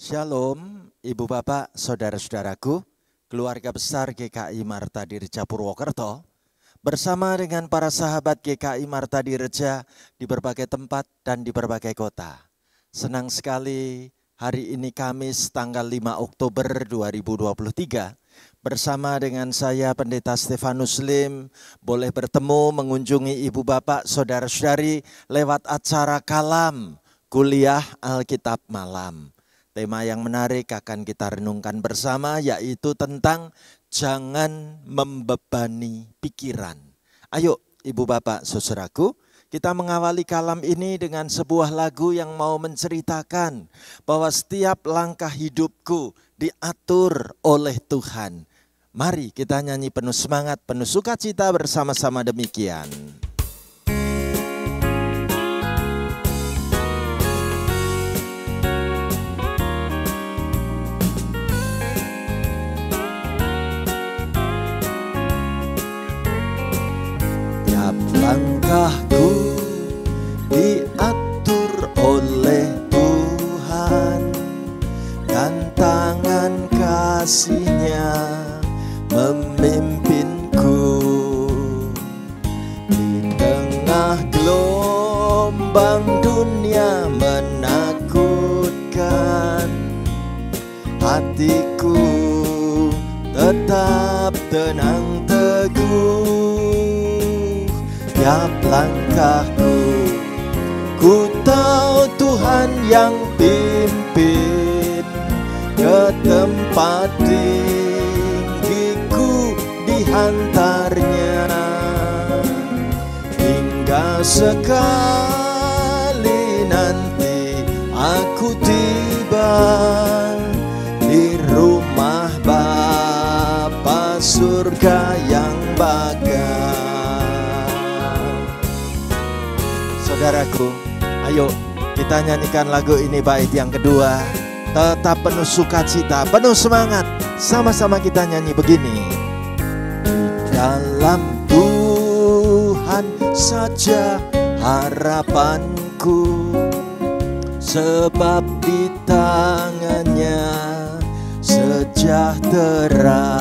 Shalom, Ibu Bapak, Saudara-saudaraku, keluarga besar GKI Marta Dirja Purwokerto, bersama dengan para sahabat GKI Marta Dirja di berbagai tempat dan di berbagai kota. Senang sekali hari ini Kamis tanggal 5 Oktober 2023 bersama dengan saya Pendeta Stefanus Lim boleh bertemu mengunjungi ibu bapak saudara-saudari lewat acara kalam kuliah Alkitab malam. Tema yang menarik akan kita renungkan bersama yaitu tentang jangan membebani pikiran. Ayo Ibu Bapak Saudaraku, kita mengawali kalam ini dengan sebuah lagu yang mau menceritakan bahwa setiap langkah hidupku diatur oleh Tuhan. Mari kita nyanyi penuh semangat, penuh sukacita bersama-sama demikian. yang pimpin ke tempat tinggiku dihantarnya hingga sekali nanti aku tiba di rumah Bapa surga yang baga saudaraku ayo kita nyanyikan lagu ini bait yang kedua. Tetap penuh sukacita, penuh semangat. Sama-sama kita nyanyi begini. Di dalam Tuhan saja harapanku. Sebab di tangannya sejahtera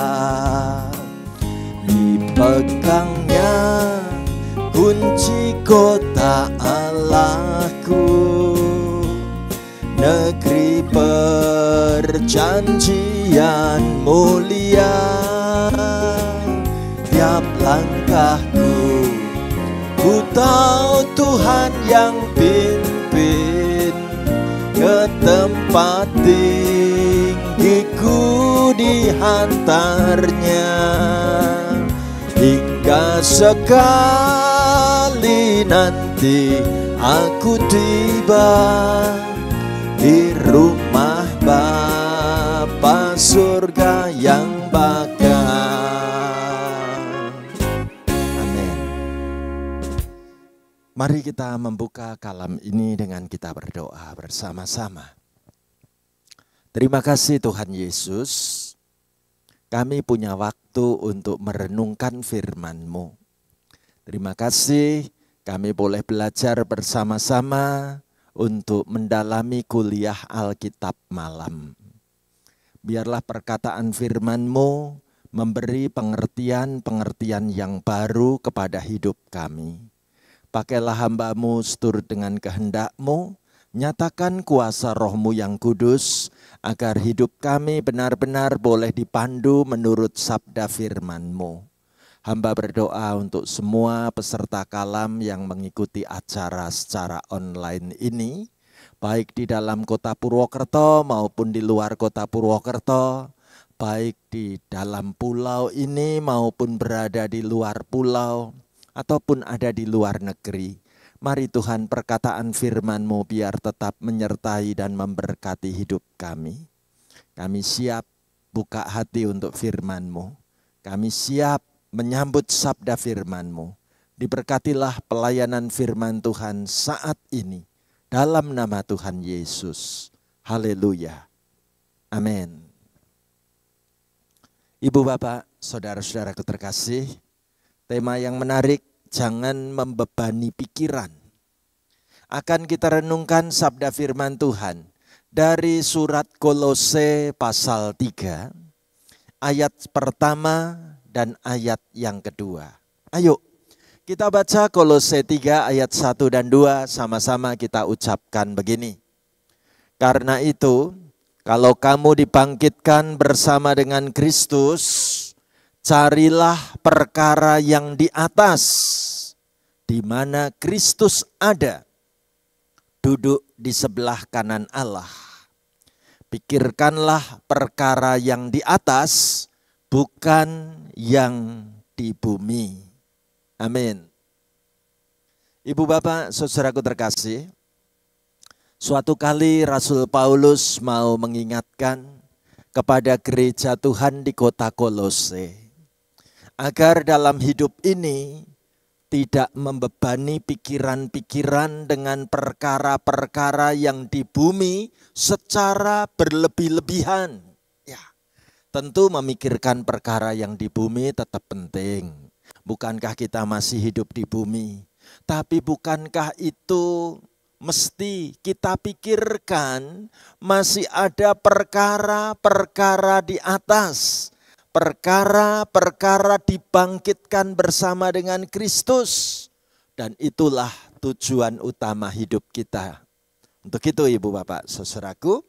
Dipegangnya kunci kota Allah janji mulia Tiap langkahku Ku tahu Tuhan yang pimpin Ke tempat tinggiku dihantarnya Hingga sekali nanti aku tiba surga yang bakal. Amin. Mari kita membuka kalam ini dengan kita berdoa bersama-sama. Terima kasih Tuhan Yesus. Kami punya waktu untuk merenungkan firman-Mu. Terima kasih kami boleh belajar bersama-sama untuk mendalami kuliah Alkitab malam biarlah perkataan firman-Mu memberi pengertian-pengertian yang baru kepada hidup kami. Pakailah hambamu seturut dengan kehendakMu nyatakan kuasa rohmu yang kudus, agar hidup kami benar-benar boleh dipandu menurut sabda firmanMu Hamba berdoa untuk semua peserta kalam yang mengikuti acara secara online ini, baik di dalam kota Purwokerto maupun di luar kota Purwokerto, baik di dalam pulau ini maupun berada di luar pulau, ataupun ada di luar negeri. Mari Tuhan perkataan firman-Mu biar tetap menyertai dan memberkati hidup kami. Kami siap buka hati untuk firman-Mu. Kami siap menyambut sabda firman-Mu. Diberkatilah pelayanan firman Tuhan saat ini. Dalam nama Tuhan Yesus. Haleluya. Amin. Ibu bapak, saudara Saudara terkasih, tema yang menarik, jangan membebani pikiran. Akan kita renungkan sabda firman Tuhan dari surat Kolose pasal 3, ayat pertama dan ayat yang kedua. Ayo kita baca Kolose 3 ayat 1 dan 2 sama-sama kita ucapkan begini. Karena itu, kalau kamu dibangkitkan bersama dengan Kristus, carilah perkara yang di atas, di mana Kristus ada, duduk di sebelah kanan Allah. Pikirkanlah perkara yang di atas, bukan yang di bumi. Amin. Ibu bapak, saudaraku terkasih, suatu kali Rasul Paulus mau mengingatkan kepada gereja Tuhan di kota Kolose agar dalam hidup ini tidak membebani pikiran-pikiran dengan perkara-perkara yang di bumi secara berlebih-lebihan. Ya, tentu memikirkan perkara yang di bumi tetap penting Bukankah kita masih hidup di bumi? Tapi bukankah itu mesti kita pikirkan masih ada perkara-perkara di atas. Perkara-perkara dibangkitkan bersama dengan Kristus. Dan itulah tujuan utama hidup kita. Untuk itu ibu bapak seseraku,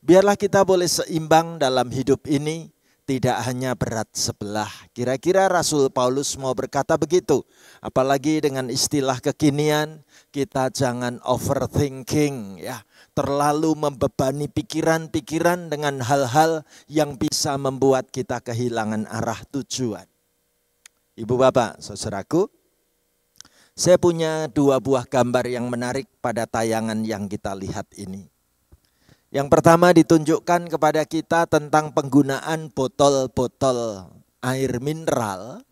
biarlah kita boleh seimbang dalam hidup ini tidak hanya berat sebelah. Kira-kira Rasul Paulus mau berkata begitu. Apalagi dengan istilah kekinian, kita jangan overthinking ya. Terlalu membebani pikiran-pikiran dengan hal-hal yang bisa membuat kita kehilangan arah tujuan. Ibu bapak, saudaraku, saya punya dua buah gambar yang menarik pada tayangan yang kita lihat ini. Yang pertama ditunjukkan kepada kita tentang penggunaan botol-botol air mineral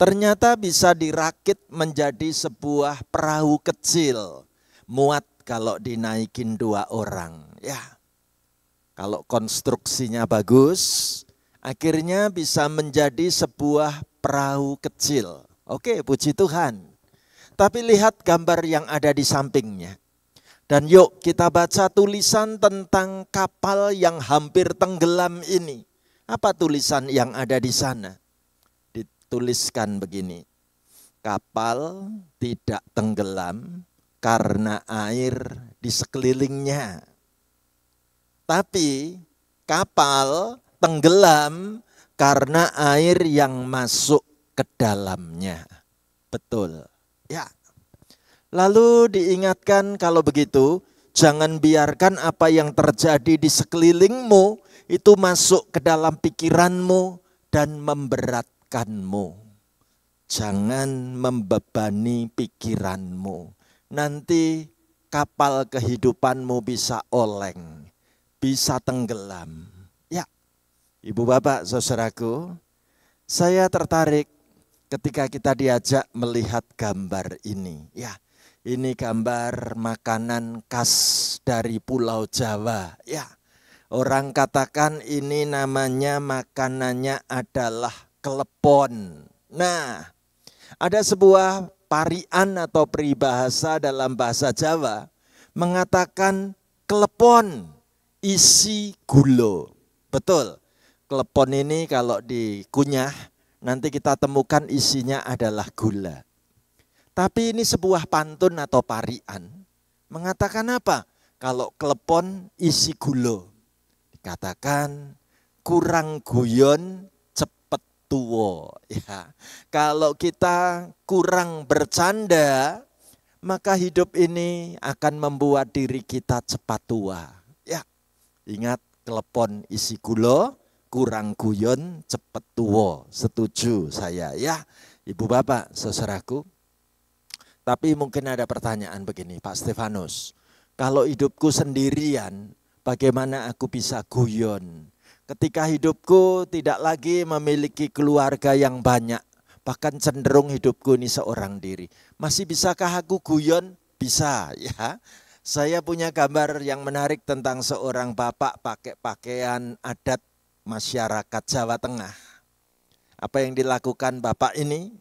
ternyata bisa dirakit menjadi sebuah perahu kecil muat kalau dinaikin dua orang ya kalau konstruksinya bagus akhirnya bisa menjadi sebuah perahu kecil oke puji Tuhan tapi lihat gambar yang ada di sampingnya dan yuk kita baca tulisan tentang kapal yang hampir tenggelam ini. Apa tulisan yang ada di sana? Dituliskan begini. Kapal tidak tenggelam karena air di sekelilingnya. Tapi kapal tenggelam karena air yang masuk ke dalamnya. Betul. Ya, Lalu diingatkan kalau begitu, jangan biarkan apa yang terjadi di sekelilingmu itu masuk ke dalam pikiranmu dan memberatkanmu. Jangan membebani pikiranmu. Nanti kapal kehidupanmu bisa oleng, bisa tenggelam. Ya, Ibu Bapak, Saudaraku, saya tertarik ketika kita diajak melihat gambar ini. Ya, ini gambar makanan khas dari Pulau Jawa. Ya, orang katakan ini namanya makanannya adalah klepon. Nah, ada sebuah parian atau peribahasa dalam bahasa Jawa mengatakan klepon isi gulo. Betul. klepon ini kalau dikunyah nanti kita temukan isinya adalah gula. Tapi ini sebuah pantun atau parian. Mengatakan apa? Kalau klepon isi gulo. Dikatakan kurang guyon cepet tua. Ya. Kalau kita kurang bercanda, maka hidup ini akan membuat diri kita cepat tua. Ya, ingat klepon isi gulo, kurang guyon cepet tua. Setuju saya ya. Ibu bapak, seseraku. Tapi mungkin ada pertanyaan begini, Pak Stefanus. Kalau hidupku sendirian, bagaimana aku bisa guyon? Ketika hidupku tidak lagi memiliki keluarga yang banyak, bahkan cenderung hidupku ini seorang diri. Masih bisakah aku guyon? Bisa, ya. Saya punya gambar yang menarik tentang seorang bapak pakai pakaian adat masyarakat Jawa Tengah. Apa yang dilakukan bapak ini?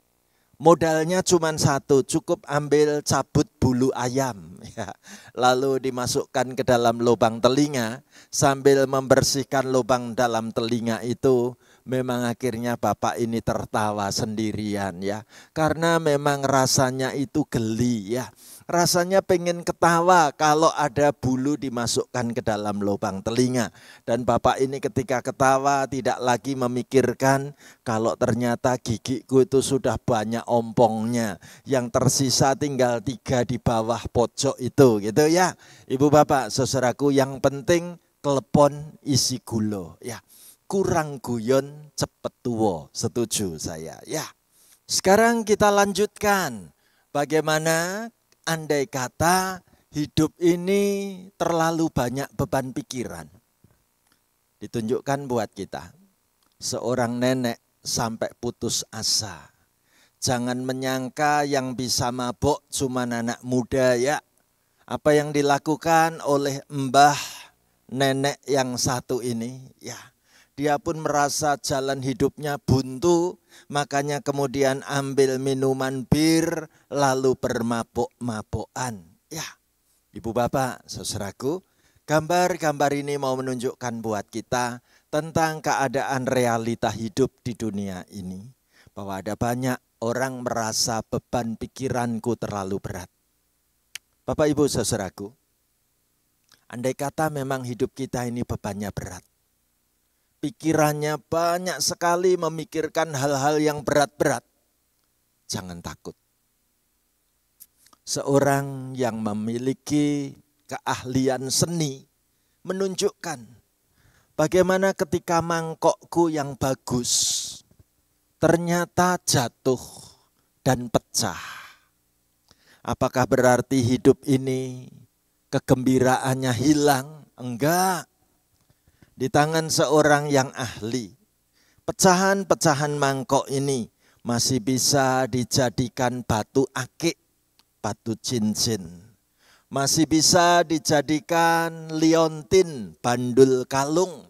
Modalnya cuma satu, cukup ambil cabut bulu ayam, ya. lalu dimasukkan ke dalam lubang telinga. Sambil membersihkan lubang dalam telinga itu, memang akhirnya bapak ini tertawa sendirian ya, karena memang rasanya itu geli ya rasanya pengen ketawa kalau ada bulu dimasukkan ke dalam lubang telinga. Dan bapak ini ketika ketawa tidak lagi memikirkan kalau ternyata gigiku itu sudah banyak ompongnya. Yang tersisa tinggal tiga di bawah pojok itu gitu ya. Ibu bapak seseraku yang penting telepon isi gulo ya. Kurang guyon cepet tua, setuju saya ya. Sekarang kita lanjutkan bagaimana andai kata hidup ini terlalu banyak beban pikiran. Ditunjukkan buat kita, seorang nenek sampai putus asa. Jangan menyangka yang bisa mabuk cuma anak muda ya. Apa yang dilakukan oleh mbah nenek yang satu ini ya dia pun merasa jalan hidupnya buntu, makanya kemudian ambil minuman bir lalu bermabuk-mabukan. Ya, Ibu Bapak, saudaraku, gambar-gambar ini mau menunjukkan buat kita tentang keadaan realita hidup di dunia ini. Bahwa ada banyak orang merasa beban pikiranku terlalu berat. Bapak Ibu saudaraku, andai kata memang hidup kita ini bebannya berat pikirannya banyak sekali memikirkan hal-hal yang berat-berat. Jangan takut. Seorang yang memiliki keahlian seni menunjukkan bagaimana ketika mangkokku yang bagus ternyata jatuh dan pecah. Apakah berarti hidup ini kegembiraannya hilang? Enggak di tangan seorang yang ahli. Pecahan-pecahan mangkok ini masih bisa dijadikan batu akik, batu cincin. Masih bisa dijadikan liontin, bandul kalung.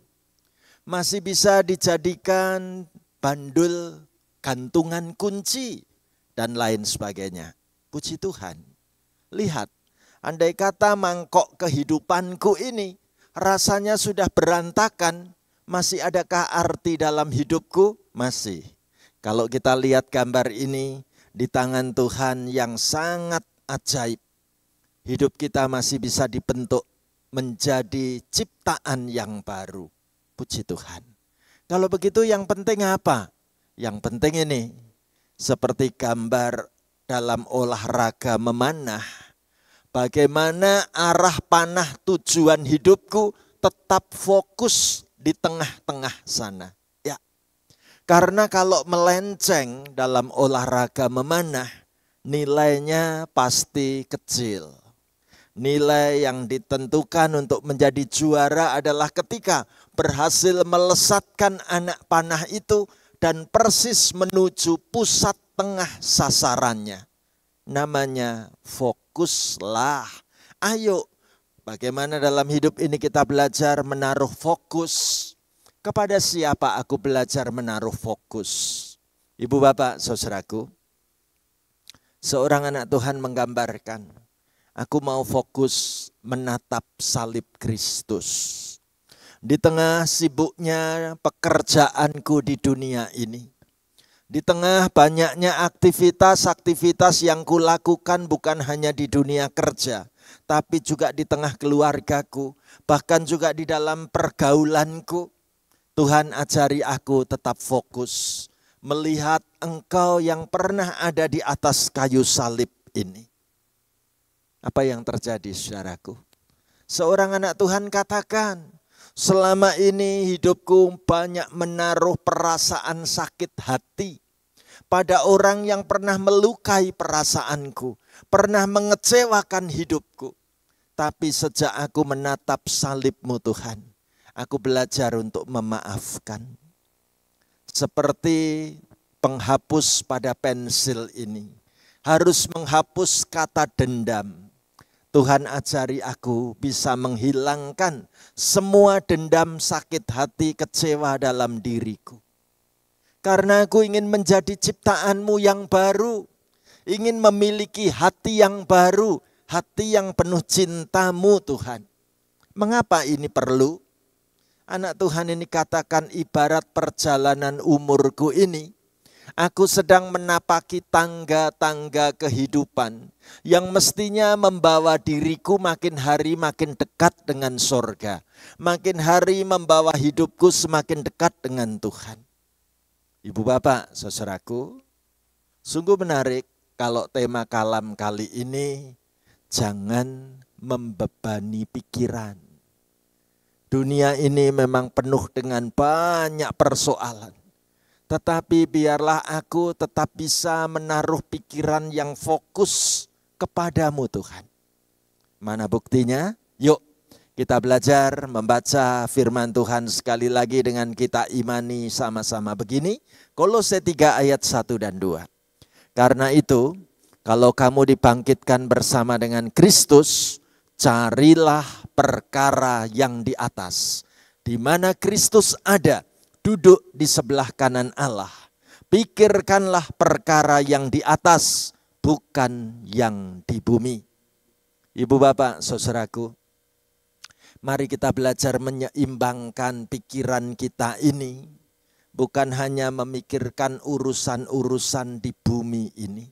Masih bisa dijadikan bandul gantungan kunci dan lain sebagainya. Puji Tuhan. Lihat, andai kata mangkok kehidupanku ini rasanya sudah berantakan, masih adakah arti dalam hidupku? Masih. Kalau kita lihat gambar ini di tangan Tuhan yang sangat ajaib, hidup kita masih bisa dibentuk menjadi ciptaan yang baru. Puji Tuhan. Kalau begitu yang penting apa? Yang penting ini seperti gambar dalam olahraga memanah Bagaimana arah panah tujuan hidupku tetap fokus di tengah-tengah sana. Ya. Karena kalau melenceng dalam olahraga memanah, nilainya pasti kecil. Nilai yang ditentukan untuk menjadi juara adalah ketika berhasil melesatkan anak panah itu dan persis menuju pusat tengah sasarannya. Namanya fokus fokuslah. Ayo, bagaimana dalam hidup ini kita belajar menaruh fokus. Kepada siapa aku belajar menaruh fokus? Ibu bapak, saudaraku, seorang anak Tuhan menggambarkan, aku mau fokus menatap salib Kristus. Di tengah sibuknya pekerjaanku di dunia ini, di tengah banyaknya aktivitas-aktivitas yang kulakukan bukan hanya di dunia kerja, tapi juga di tengah keluargaku, bahkan juga di dalam pergaulanku. Tuhan ajari aku tetap fokus melihat engkau yang pernah ada di atas kayu salib ini. Apa yang terjadi saudaraku? Seorang anak Tuhan katakan, Selama ini hidupku banyak menaruh perasaan sakit hati pada orang yang pernah melukai perasaanku, pernah mengecewakan hidupku. Tapi sejak aku menatap salibmu Tuhan, aku belajar untuk memaafkan. Seperti penghapus pada pensil ini, harus menghapus kata dendam Tuhan ajari aku bisa menghilangkan semua dendam, sakit hati, kecewa dalam diriku. Karena aku ingin menjadi ciptaanmu yang baru, ingin memiliki hati yang baru, hati yang penuh cintamu Tuhan. Mengapa ini perlu? Anak Tuhan ini katakan ibarat perjalanan umurku ini Aku sedang menapaki tangga-tangga kehidupan yang mestinya membawa diriku makin hari makin dekat dengan sorga. Makin hari membawa hidupku semakin dekat dengan Tuhan. Ibu bapak, saudaraku, sungguh menarik kalau tema kalam kali ini jangan membebani pikiran. Dunia ini memang penuh dengan banyak persoalan tetapi biarlah aku tetap bisa menaruh pikiran yang fokus kepadamu Tuhan. Mana buktinya? Yuk kita belajar membaca firman Tuhan sekali lagi dengan kita imani sama-sama begini. Kolose 3 ayat 1 dan 2. Karena itu, kalau kamu dibangkitkan bersama dengan Kristus, carilah perkara yang di atas. Di mana Kristus ada, duduk di sebelah kanan Allah. Pikirkanlah perkara yang di atas, bukan yang di bumi. Ibu bapak, saudaraku, mari kita belajar menyeimbangkan pikiran kita ini. Bukan hanya memikirkan urusan-urusan di bumi ini.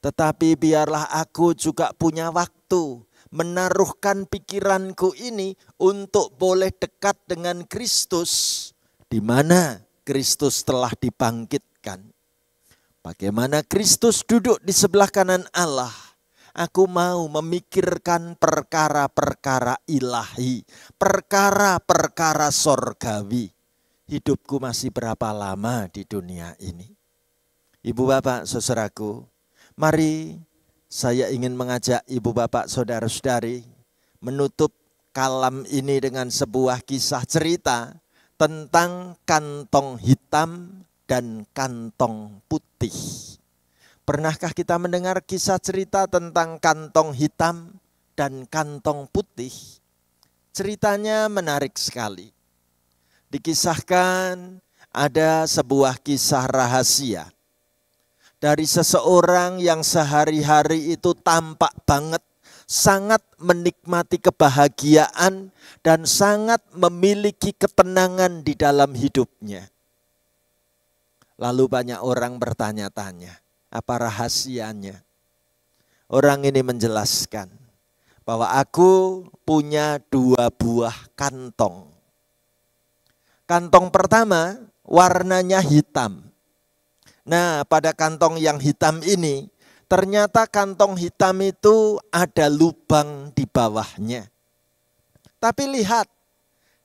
Tetapi biarlah aku juga punya waktu menaruhkan pikiranku ini untuk boleh dekat dengan Kristus di mana Kristus telah dibangkitkan. Bagaimana Kristus duduk di sebelah kanan Allah. Aku mau memikirkan perkara-perkara ilahi, perkara-perkara sorgawi. Hidupku masih berapa lama di dunia ini? Ibu bapak saudaraku, mari saya ingin mengajak ibu bapak saudara-saudari menutup kalam ini dengan sebuah kisah cerita tentang kantong hitam dan kantong putih. Pernahkah kita mendengar kisah cerita tentang kantong hitam dan kantong putih? Ceritanya menarik sekali. Dikisahkan ada sebuah kisah rahasia dari seseorang yang sehari-hari itu tampak banget sangat menikmati kebahagiaan dan sangat memiliki ketenangan di dalam hidupnya. Lalu banyak orang bertanya-tanya, apa rahasianya? Orang ini menjelaskan bahwa aku punya dua buah kantong. Kantong pertama warnanya hitam. Nah, pada kantong yang hitam ini Ternyata kantong hitam itu ada lubang di bawahnya. Tapi lihat,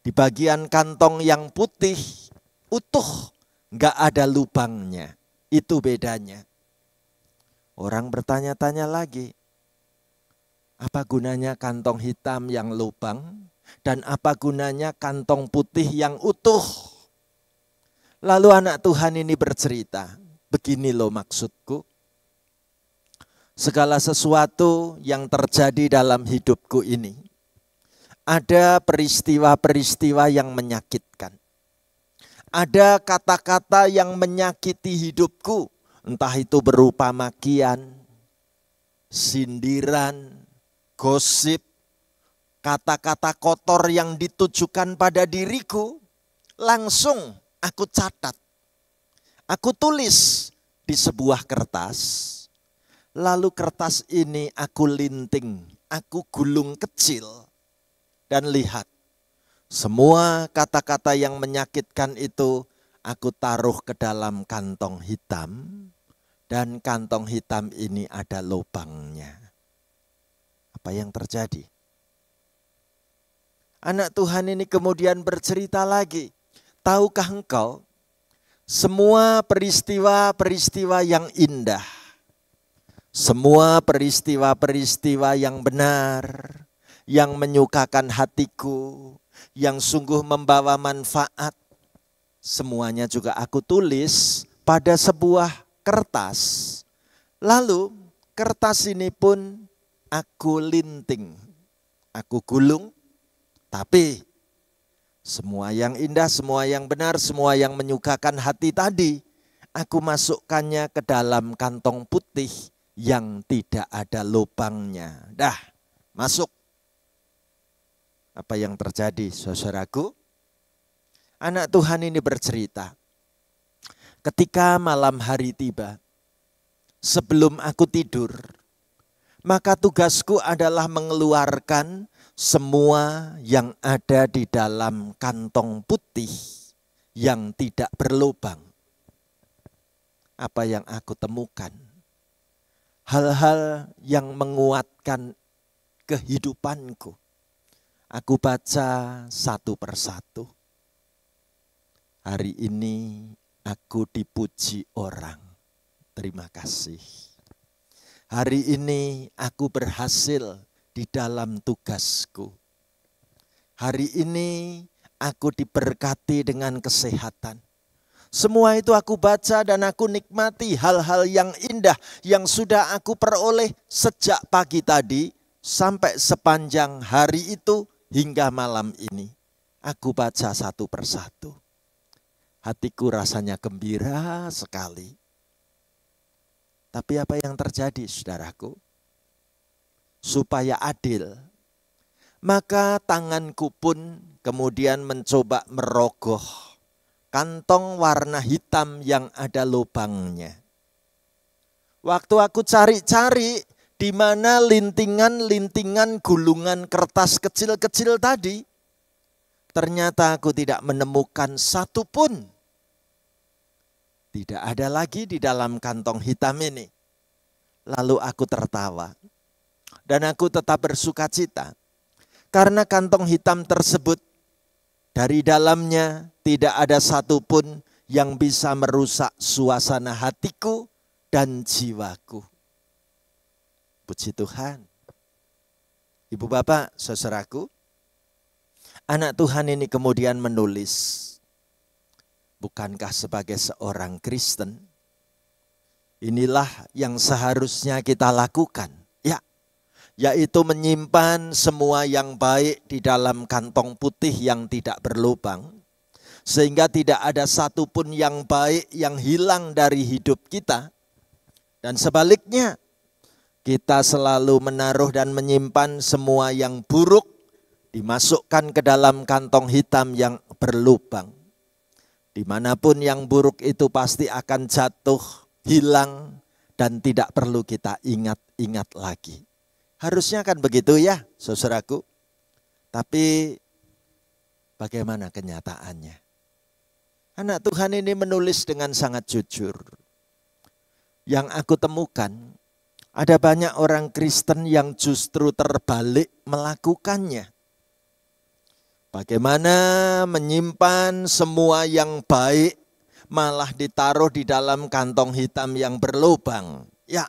di bagian kantong yang putih, utuh, nggak ada lubangnya. Itu bedanya. Orang bertanya-tanya lagi, apa gunanya kantong hitam yang lubang dan apa gunanya kantong putih yang utuh? Lalu anak Tuhan ini bercerita, begini loh maksudku, segala sesuatu yang terjadi dalam hidupku ini. Ada peristiwa-peristiwa yang menyakitkan. Ada kata-kata yang menyakiti hidupku, entah itu berupa makian, sindiran, gosip, kata-kata kotor yang ditujukan pada diriku, langsung aku catat. Aku tulis di sebuah kertas Lalu kertas ini aku linting, aku gulung kecil dan lihat. Semua kata-kata yang menyakitkan itu aku taruh ke dalam kantong hitam dan kantong hitam ini ada lubangnya. Apa yang terjadi? Anak Tuhan ini kemudian bercerita lagi. Tahukah engkau semua peristiwa-peristiwa yang indah semua peristiwa-peristiwa yang benar, yang menyukakan hatiku, yang sungguh membawa manfaat, semuanya juga aku tulis pada sebuah kertas. Lalu kertas ini pun aku linting, aku gulung, tapi semua yang indah, semua yang benar, semua yang menyukakan hati tadi, aku masukkannya ke dalam kantong putih yang tidak ada lubangnya. Dah, masuk. Apa yang terjadi, saudaraku? Anak Tuhan ini bercerita, ketika malam hari tiba, sebelum aku tidur, maka tugasku adalah mengeluarkan semua yang ada di dalam kantong putih yang tidak berlubang. Apa yang aku temukan? hal-hal yang menguatkan kehidupanku. Aku baca satu persatu. Hari ini aku dipuji orang. Terima kasih. Hari ini aku berhasil di dalam tugasku. Hari ini aku diberkati dengan kesehatan. Semua itu aku baca dan aku nikmati hal-hal yang indah yang sudah aku peroleh sejak pagi tadi sampai sepanjang hari itu hingga malam ini. Aku baca satu persatu. Hatiku rasanya gembira sekali. Tapi apa yang terjadi saudaraku? Supaya adil, maka tanganku pun kemudian mencoba merogoh kantong warna hitam yang ada lubangnya. Waktu aku cari-cari di mana lintingan-lintingan gulungan kertas kecil-kecil tadi, ternyata aku tidak menemukan satu pun. Tidak ada lagi di dalam kantong hitam ini. Lalu aku tertawa dan aku tetap bersuka cita karena kantong hitam tersebut dari dalamnya tidak ada satupun yang bisa merusak suasana hatiku dan jiwaku. Puji Tuhan. Ibu bapak, seseraku, anak Tuhan ini kemudian menulis, bukankah sebagai seorang Kristen, inilah yang seharusnya kita lakukan. Ya, yaitu menyimpan semua yang baik di dalam kantong putih yang tidak berlubang sehingga tidak ada satupun yang baik yang hilang dari hidup kita. Dan sebaliknya, kita selalu menaruh dan menyimpan semua yang buruk dimasukkan ke dalam kantong hitam yang berlubang. Dimanapun yang buruk itu pasti akan jatuh, hilang, dan tidak perlu kita ingat-ingat lagi. Harusnya kan begitu ya, saudaraku. Tapi bagaimana kenyataannya? Anak Tuhan ini menulis dengan sangat jujur. Yang aku temukan, ada banyak orang Kristen yang justru terbalik melakukannya. Bagaimana menyimpan semua yang baik malah ditaruh di dalam kantong hitam yang berlubang. Ya.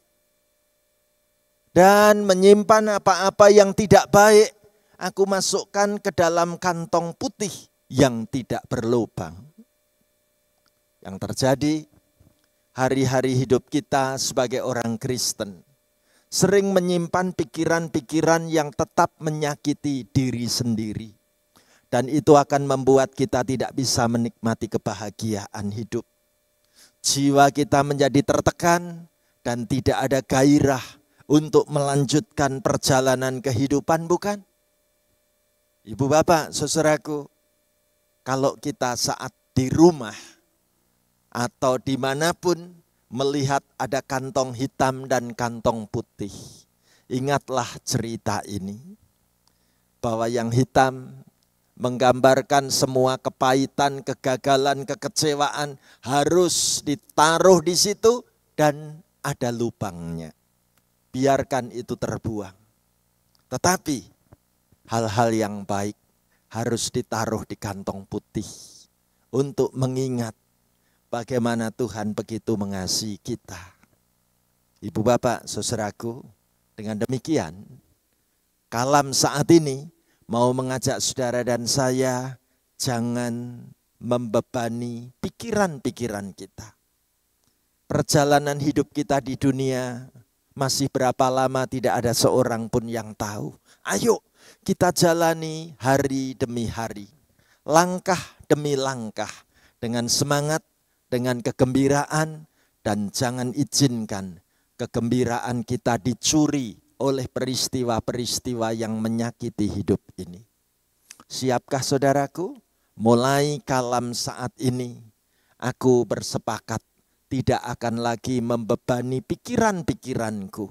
Dan menyimpan apa-apa yang tidak baik aku masukkan ke dalam kantong putih yang tidak berlubang yang terjadi hari-hari hidup kita sebagai orang Kristen sering menyimpan pikiran-pikiran yang tetap menyakiti diri sendiri. Dan itu akan membuat kita tidak bisa menikmati kebahagiaan hidup. Jiwa kita menjadi tertekan dan tidak ada gairah untuk melanjutkan perjalanan kehidupan, bukan? Ibu bapak, saudaraku, kalau kita saat di rumah atau dimanapun melihat ada kantong hitam dan kantong putih. Ingatlah cerita ini bahwa yang hitam menggambarkan semua kepahitan, kegagalan, kekecewaan harus ditaruh di situ dan ada lubangnya. Biarkan itu terbuang. Tetapi hal-hal yang baik harus ditaruh di kantong putih untuk mengingat Bagaimana Tuhan begitu mengasihi kita. Ibu bapak, seseraku, dengan demikian, kalam saat ini mau mengajak saudara dan saya jangan membebani pikiran-pikiran kita. Perjalanan hidup kita di dunia masih berapa lama tidak ada seorang pun yang tahu. Ayo kita jalani hari demi hari, langkah demi langkah dengan semangat dengan kegembiraan dan jangan izinkan kegembiraan kita dicuri oleh peristiwa-peristiwa yang menyakiti hidup ini. Siapkah saudaraku? Mulai kalam saat ini, aku bersepakat tidak akan lagi membebani pikiran-pikiranku.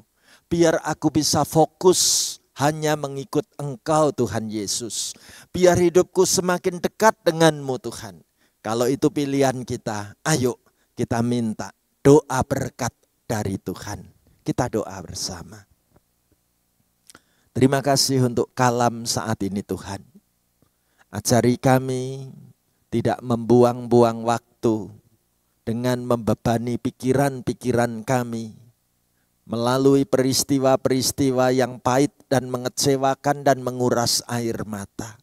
Biar aku bisa fokus hanya mengikut Engkau, Tuhan Yesus. Biar hidupku semakin dekat denganmu, Tuhan. Kalau itu pilihan kita, ayo kita minta doa berkat dari Tuhan. Kita doa bersama. Terima kasih untuk kalam saat ini Tuhan. Ajari kami tidak membuang-buang waktu dengan membebani pikiran-pikiran kami melalui peristiwa-peristiwa yang pahit dan mengecewakan dan menguras air mata.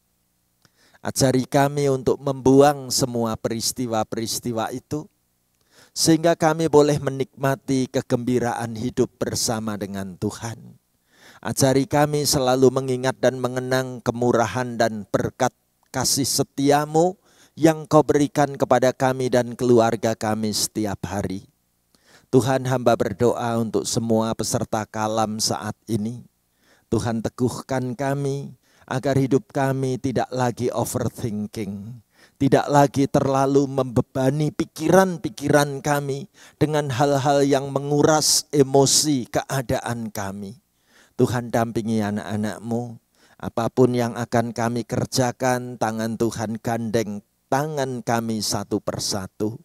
Ajari kami untuk membuang semua peristiwa-peristiwa itu, sehingga kami boleh menikmati kegembiraan hidup bersama dengan Tuhan. Ajari kami selalu mengingat dan mengenang kemurahan dan berkat kasih setiamu yang kau berikan kepada kami dan keluarga kami setiap hari. Tuhan hamba berdoa untuk semua peserta kalam saat ini. Tuhan teguhkan kami, agar hidup kami tidak lagi overthinking, tidak lagi terlalu membebani pikiran-pikiran kami dengan hal-hal yang menguras emosi keadaan kami. Tuhan dampingi anak-anakmu, apapun yang akan kami kerjakan, tangan Tuhan gandeng tangan kami satu persatu.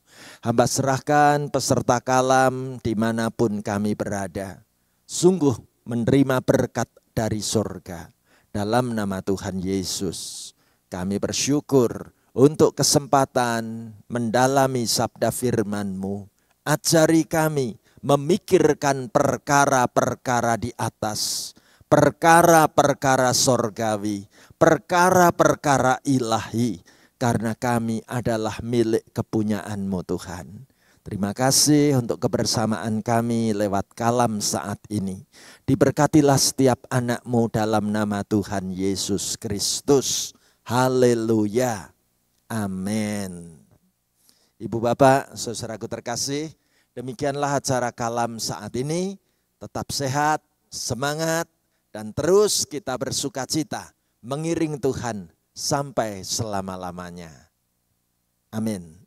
Hamba serahkan peserta kalam dimanapun kami berada. Sungguh menerima berkat dari surga. Dalam nama Tuhan Yesus, kami bersyukur untuk kesempatan mendalami sabda firman-Mu. Ajari kami memikirkan perkara-perkara di atas, perkara-perkara sorgawi, perkara-perkara ilahi, karena kami adalah milik kepunyaanmu Tuhan. Terima kasih untuk kebersamaan kami lewat kalam saat ini. Diberkatilah setiap anakmu dalam nama Tuhan Yesus Kristus. Haleluya. Amin. Ibu Bapak, saudaraku terkasih, demikianlah acara kalam saat ini. Tetap sehat, semangat, dan terus kita bersuka cita mengiring Tuhan sampai selama-lamanya. Amin.